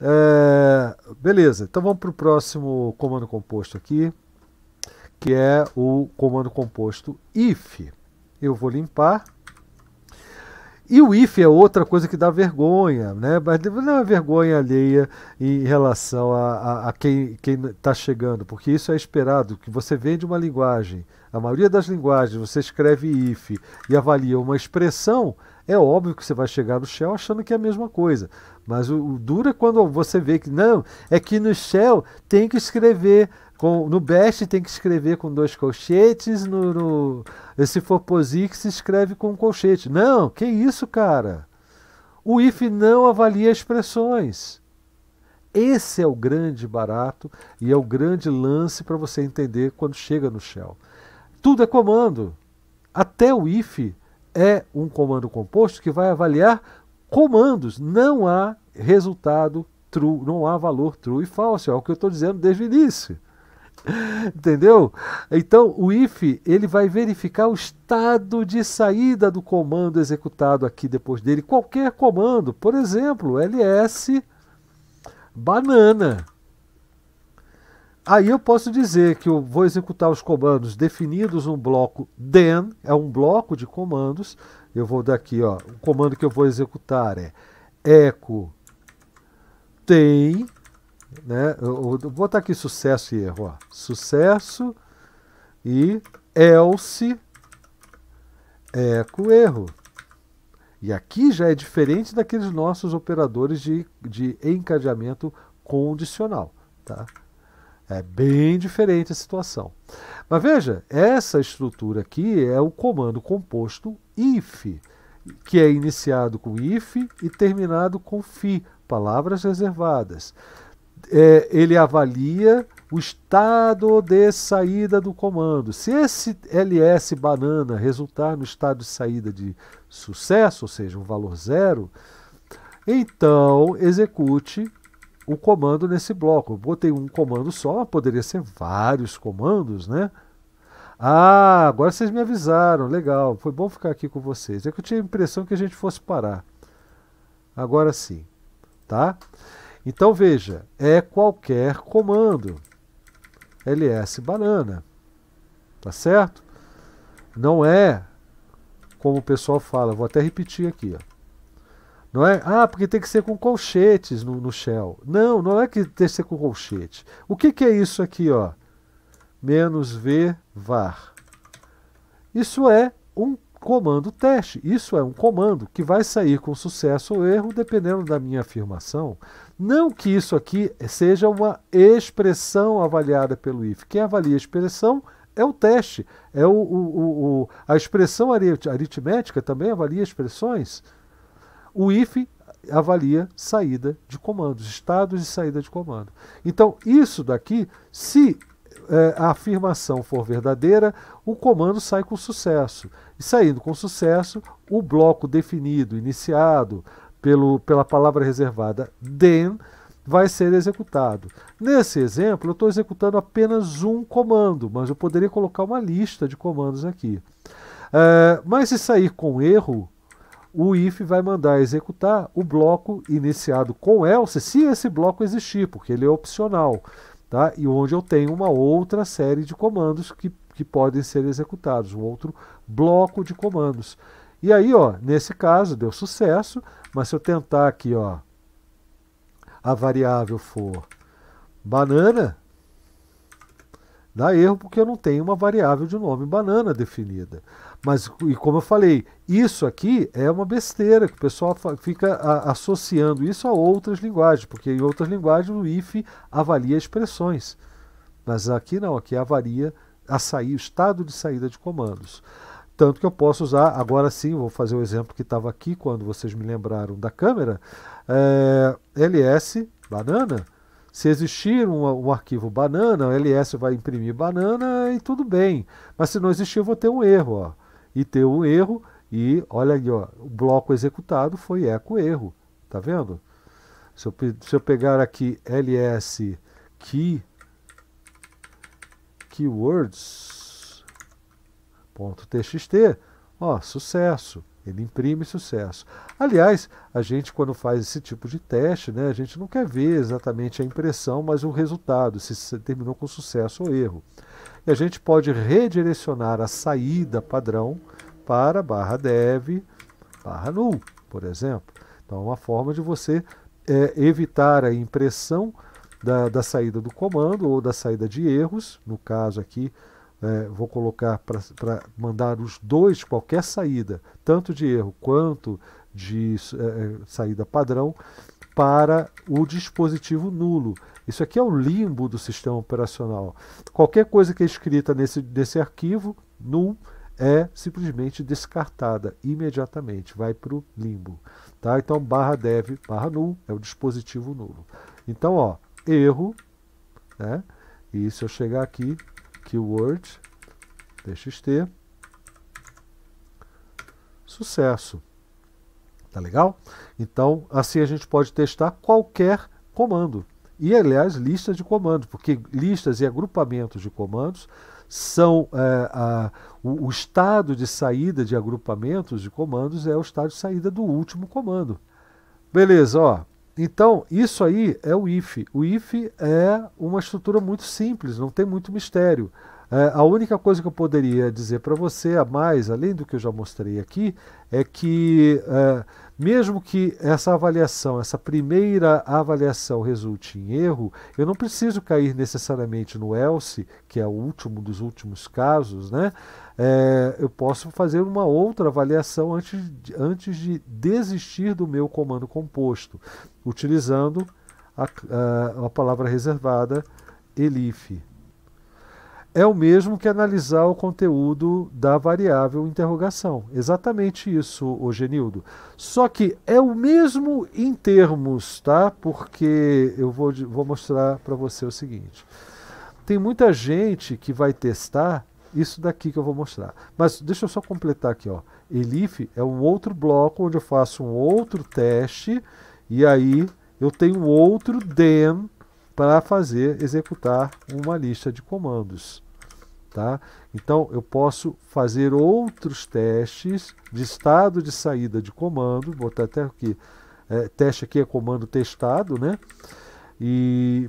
É, beleza, então vamos para o próximo comando composto aqui, que é o comando composto if. Eu vou limpar. E o if é outra coisa que dá vergonha, né? Mas não é vergonha alheia em relação a, a, a quem está chegando, porque isso é esperado, que você vende uma linguagem, a maioria das linguagens você escreve if e avalia uma expressão, é óbvio que você vai chegar no Shell achando que é a mesma coisa, mas o, o é quando você vê que não, é que no Shell tem que escrever com, no Best tem que escrever com dois colchetes, no, no se for POSIX se escreve com um colchete. Não, que isso, cara? O IF não avalia expressões. Esse é o grande barato e é o grande lance para você entender quando chega no Shell. Tudo é comando. Até o IF é um comando composto que vai avaliar comandos. Não há resultado true, não há valor true e falso. É o que eu estou dizendo desde o início. Entendeu? Então o if ele vai verificar o estado de saída do comando executado aqui depois dele. Qualquer comando, por exemplo, ls banana. Aí eu posso dizer que eu vou executar os comandos definidos no bloco then, é um bloco de comandos. Eu vou daqui, ó, o comando que eu vou executar é echo tem, né? Eu, vou botar aqui sucesso e erro, ó. Sucesso e else echo erro. E aqui já é diferente daqueles nossos operadores de, de encadeamento condicional, tá? É bem diferente a situação. Mas veja, essa estrutura aqui é o comando composto if, que é iniciado com if e terminado com fi, palavras reservadas. É, ele avalia o estado de saída do comando. Se esse ls banana resultar no estado de saída de sucesso, ou seja, um valor zero, então execute o comando nesse bloco. Eu botei um comando só, poderia ser vários comandos, né? Ah, agora vocês me avisaram, legal, foi bom ficar aqui com vocês. É que eu tinha a impressão que a gente fosse parar. Agora sim, tá? Então veja, é qualquer comando ls banana, tá certo? Não é como o pessoal fala, vou até repetir aqui, ó. Não é, ah, porque tem que ser com colchetes no, no shell. Não, não é que tem que ser com colchete. O que, que é isso aqui, ó? Menos V var. Isso é um comando teste. Isso é um comando que vai sair com sucesso ou erro, dependendo da minha afirmação. Não que isso aqui seja uma expressão avaliada pelo if. Quem avalia a expressão é o teste. É o, o, o, o a expressão aritmética também avalia expressões. O if avalia saída de comandos, estados de saída de comando. Então, isso daqui, se é, a afirmação for verdadeira, o comando sai com sucesso. E saindo com sucesso, o bloco definido, iniciado pelo, pela palavra reservada then, vai ser executado. Nesse exemplo, eu estou executando apenas um comando, mas eu poderia colocar uma lista de comandos aqui. É, mas se sair com erro, o if vai mandar executar o bloco iniciado com else, se esse bloco existir, porque ele é opcional, tá? E onde eu tenho uma outra série de comandos que, que podem ser executados, um outro bloco de comandos. E aí, ó, nesse caso deu sucesso, mas se eu tentar aqui, ó, a variável for banana, dá erro porque eu não tenho uma variável de nome banana definida. Mas, e como eu falei, isso aqui é uma besteira, que o pessoal fica a, associando isso a outras linguagens, porque em outras linguagens o if avalia expressões. Mas aqui não, aqui avalia a sair, o estado de saída de comandos. Tanto que eu posso usar, agora sim, vou fazer o exemplo que estava aqui quando vocês me lembraram da câmera, é, eh, ls banana. Se existir um, um, arquivo banana, o ls vai imprimir banana e tudo bem. Mas se não existir, eu vou ter um erro. Ó e ter um erro. E olha aí, ó, o bloco executado foi eco erro. Tá vendo? Se eu, se eu pegar aqui ls key keywords.txt, ó, sucesso. Ele imprime sucesso. Aliás, a gente quando faz esse tipo de teste, né, a gente não quer ver exatamente a impressão, mas o resultado, se terminou com sucesso ou erro. E a gente pode redirecionar a saída padrão para barra dev, barra null, por exemplo. Então é uma forma de você é, evitar a impressão da, da saída do comando ou da saída de erros, no caso aqui, é, vou colocar para mandar os dois, qualquer saída, tanto de erro quanto de é, é, saída padrão, para o dispositivo nulo. Isso aqui é o limbo do sistema operacional. Qualquer coisa que é escrita nesse, nesse arquivo, null, é simplesmente descartada imediatamente, vai para o limbo. Tá? Então, barra dev, barra null, é o dispositivo nulo. Então, ó, erro, né? e se eu chegar aqui, keyword txt sucesso. Tá legal? Então, assim a gente pode testar qualquer comando. E, aliás, listas de comandos, porque listas e agrupamentos de comandos são é, a, o, o, estado de saída de agrupamentos de comandos é o estado de saída do último comando. Beleza, ó. Então, isso aí é o IF. O IF é uma estrutura muito simples, não tem muito mistério. É, a única coisa que eu poderia dizer para você a mais, além do que eu já mostrei aqui, é que é, mesmo que essa avaliação, essa primeira avaliação resulte em erro, eu não preciso cair necessariamente no ELSE, que é o último dos últimos casos, né? é, eu posso fazer uma outra avaliação antes, antes de desistir do meu comando composto, utilizando a, a, a palavra reservada elif. É o mesmo que analisar o conteúdo da variável interrogação. Exatamente isso, Genildo. Só que é o mesmo em termos, tá? Porque eu vou, vou mostrar para você o seguinte. Tem muita gente que vai testar isso daqui que eu vou mostrar. Mas deixa eu só completar aqui, ó. Elif é um outro bloco onde eu faço um outro teste e aí eu tenho outro then para fazer executar uma lista de comandos. Tá? Então eu posso fazer outros testes de estado de saída de comando, botar até aqui, é, teste aqui é comando testado, né? E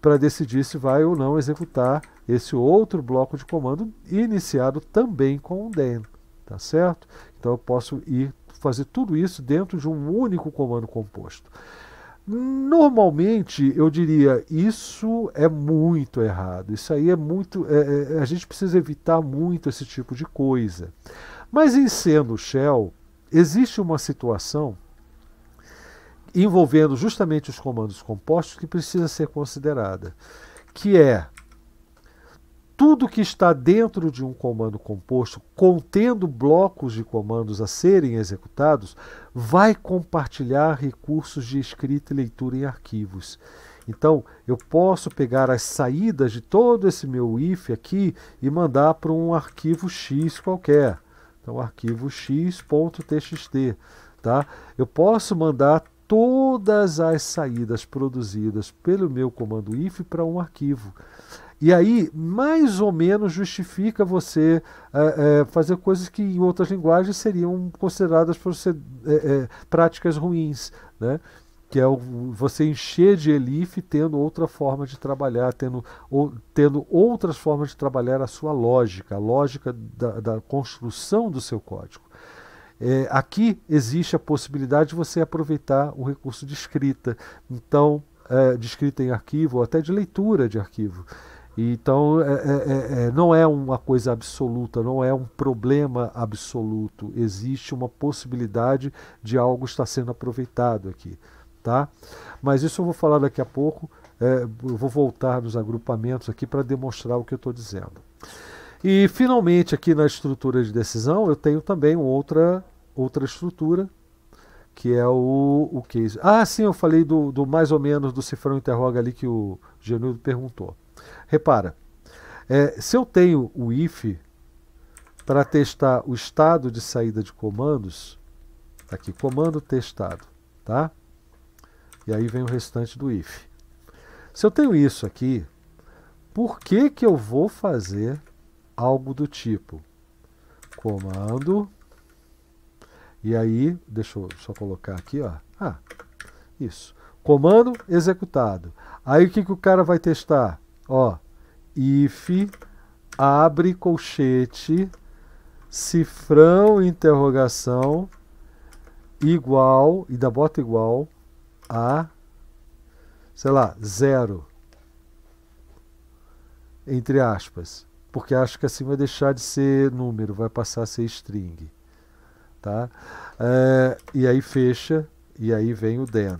para decidir se vai ou não executar esse outro bloco de comando iniciado também com um den, tá certo? Então eu posso ir fazer tudo isso dentro de um único comando composto. Normalmente eu diria isso é muito errado, isso aí é muito, é, é, a gente precisa evitar muito esse tipo de coisa. Mas em sendo shell existe uma situação envolvendo justamente os comandos compostos que precisa ser considerada, que é tudo que está dentro de um comando composto, contendo blocos de comandos a serem executados, vai compartilhar recursos de escrita e leitura em arquivos. Então, eu posso pegar as saídas de todo esse meu if aqui e mandar para um arquivo x qualquer. Então, arquivo x.txt, tá? Eu posso mandar todas as saídas produzidas pelo meu comando if para um arquivo. E aí, mais ou menos, justifica você é, é, fazer coisas que em outras linguagens seriam consideradas por é, práticas ruins, né? que é o, você encher de elif, tendo outra forma de trabalhar, tendo, ou, tendo outras formas de trabalhar a sua lógica, a lógica da, da construção do seu código. É, aqui existe a possibilidade de você aproveitar o recurso de escrita, então, é, de escrita em arquivo, ou até de leitura de arquivo. Então, é é, é, é, não é uma coisa absoluta, não é um problema absoluto. Existe uma possibilidade de algo estar sendo aproveitado aqui. tá? Mas isso eu vou falar daqui a pouco. É, eu vou voltar nos agrupamentos aqui para demonstrar o que eu estou dizendo. E, finalmente, aqui na estrutura de decisão, eu tenho também outra, outra estrutura, que é o, o case. Ah, sim, eu falei do, do mais ou menos do cifrão interroga ali que o Genildo perguntou. Repara, é, se eu tenho o if para testar o estado de saída de comandos, tá aqui, comando testado, tá? E aí vem o restante do if. Se eu tenho isso aqui, por que, que eu vou fazer algo do tipo comando e aí, deixa eu só colocar aqui, ó. Ah, isso. Comando executado. Aí o que, que o cara vai testar? Ó, if abre colchete, cifrão interrogação igual, e da bota igual a, sei lá, zero. Entre aspas. Porque acho que assim vai deixar de ser número, vai passar a ser string. Tá? É, e aí fecha, e aí vem o then.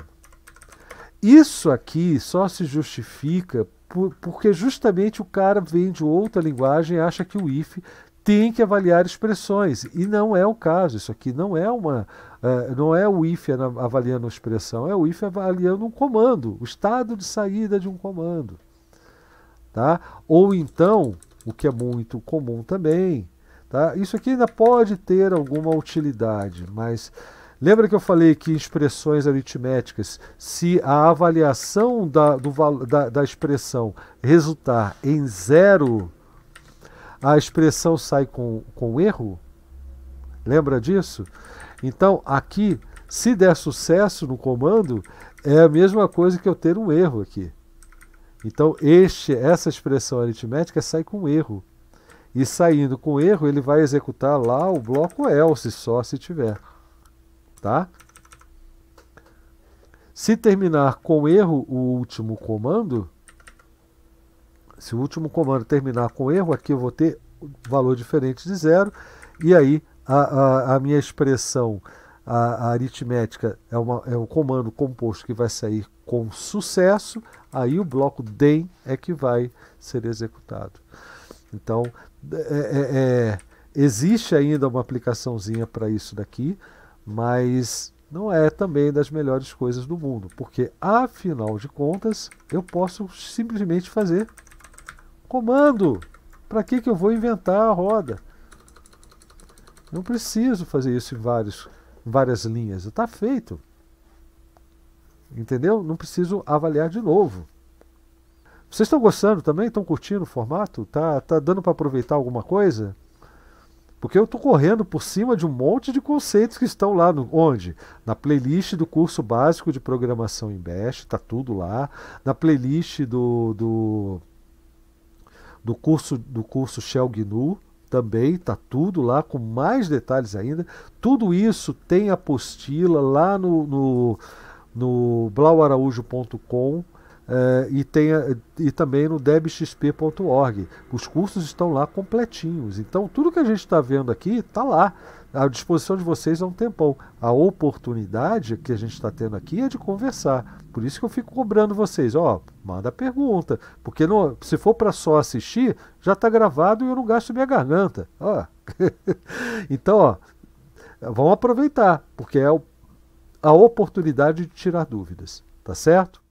Isso aqui só se justifica por, porque justamente o cara vem de outra linguagem e acha que o if tem que avaliar expressões. E não é o caso. Isso aqui não é uma. Uh, não é o if avaliando a expressão, é o if avaliando um comando, o estado de saída de um comando. Tá? Ou então, o que é muito comum também, tá? isso aqui ainda pode ter alguma utilidade, mas Lembra que eu falei que expressões aritméticas, se a avaliação da, do, da, da expressão resultar em zero, a expressão sai com, com erro? Lembra disso? Então, aqui, se der sucesso no comando, é a mesma coisa que eu ter um erro aqui. Então, este, essa expressão aritmética sai com erro. E saindo com erro, ele vai executar lá o bloco else só se tiver tá? Se terminar com erro o último comando, se o último comando terminar com erro, aqui eu vou ter valor diferente de zero, e aí a, a, a minha expressão a, a aritmética é, uma, é um comando composto que vai sair com sucesso, aí o bloco DEM é que vai ser executado. Então, é, é, é existe ainda uma aplicaçãozinha para isso daqui, mas não é também das melhores coisas do mundo, porque afinal de contas eu posso simplesmente fazer comando. Para que, que eu vou inventar a roda? Não preciso fazer isso em vários, várias linhas, está feito. Entendeu? Não preciso avaliar de novo. Vocês estão gostando também? Estão curtindo o formato? Tá, tá dando para aproveitar alguma coisa? Porque eu estou correndo por cima de um monte de conceitos que estão lá. No, onde? Na playlist do curso básico de programação em Bash, está tudo lá. Na playlist do, do, do, curso, do curso Shell GNU, também está tudo lá, com mais detalhes ainda. Tudo isso tem apostila lá no, no, no Uh, e, e também no debxp.org. Os cursos estão lá completinhos. Então, tudo que a gente está vendo aqui está lá, à disposição de vocês há um tempão. A oportunidade que a gente está tendo aqui é de conversar. Por isso que eu fico cobrando vocês. Ó, manda pergunta. Porque não, se for para só assistir, já está gravado e eu não gasto minha garganta. Ó. então, ó, vamos aproveitar, porque é a oportunidade de tirar dúvidas. Tá certo?